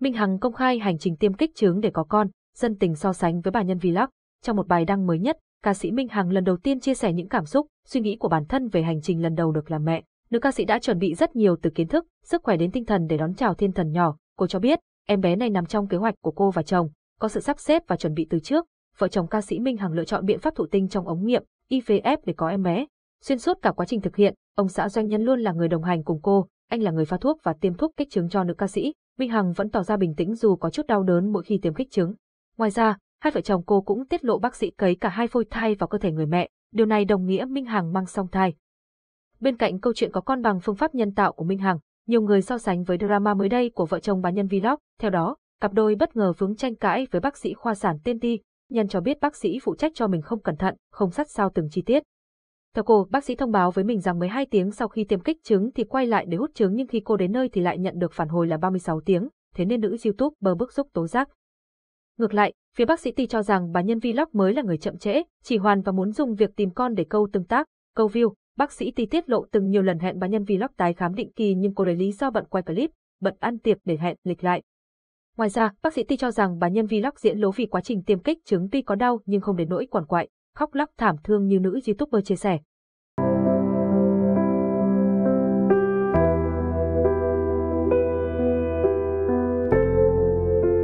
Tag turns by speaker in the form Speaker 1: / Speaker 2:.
Speaker 1: Minh Hằng công khai hành trình tiêm kích trứng để có con, dân tình so sánh với bà nhân vlog. Trong một bài đăng mới nhất, ca sĩ Minh Hằng lần đầu tiên chia sẻ những cảm xúc, suy nghĩ của bản thân về hành trình lần đầu được làm mẹ. Nữ ca sĩ đã chuẩn bị rất nhiều từ kiến thức, sức khỏe đến tinh thần để đón chào thiên thần nhỏ. Cô cho biết, em bé này nằm trong kế hoạch của cô và chồng, có sự sắp xếp và chuẩn bị từ trước. Vợ chồng ca sĩ Minh Hằng lựa chọn biện pháp thụ tinh trong ống nghiệm, IVF để có em bé. Xuyên suốt cả quá trình thực hiện, ông xã doanh nhân luôn là người đồng hành cùng cô, anh là người pha thuốc và tiêm thuốc kích trứng cho nữ ca sĩ. Minh Hằng vẫn tỏ ra bình tĩnh dù có chút đau đớn mỗi khi tiêm kích trứng. Ngoài ra, hai vợ chồng cô cũng tiết lộ bác sĩ cấy cả hai phôi thai vào cơ thể người mẹ, điều này đồng nghĩa Minh Hằng mang song thai. Bên cạnh câu chuyện có con bằng phương pháp nhân tạo của Minh Hằng, nhiều người so sánh với drama mới đây của vợ chồng bà Nhân Vlog, theo đó, cặp đôi bất ngờ vướng tranh cãi với bác sĩ khoa sản tiên ti, Nhân cho biết bác sĩ phụ trách cho mình không cẩn thận, không sát sao từng chi tiết, theo cô, bác sĩ thông báo với mình rằng 12 tiếng sau khi tiêm kích trứng thì quay lại để hút trứng nhưng khi cô đến nơi thì lại nhận được phản hồi là 36 tiếng, thế nên nữ YouTuber bờ bức xúc tố giác. Ngược lại, phía bác sĩ Ti cho rằng bà nhân vlog mới là người chậm trễ, chỉ hoàn và muốn dùng việc tìm con để câu tương tác, câu view. Bác sĩ Ti tiết lộ từng nhiều lần hẹn bà nhân vlog tái khám định kỳ nhưng cô lấy lý do bận quay clip, bận ăn tiệc để hẹn lịch lại. Ngoài ra, bác sĩ Ti cho rằng bà nhân vlog diễn lố vì quá trình tiêm kích trứng tuy có đau nhưng không đến nỗi quằn quại, khóc lóc thảm thương như nữ youtuber chia sẻ.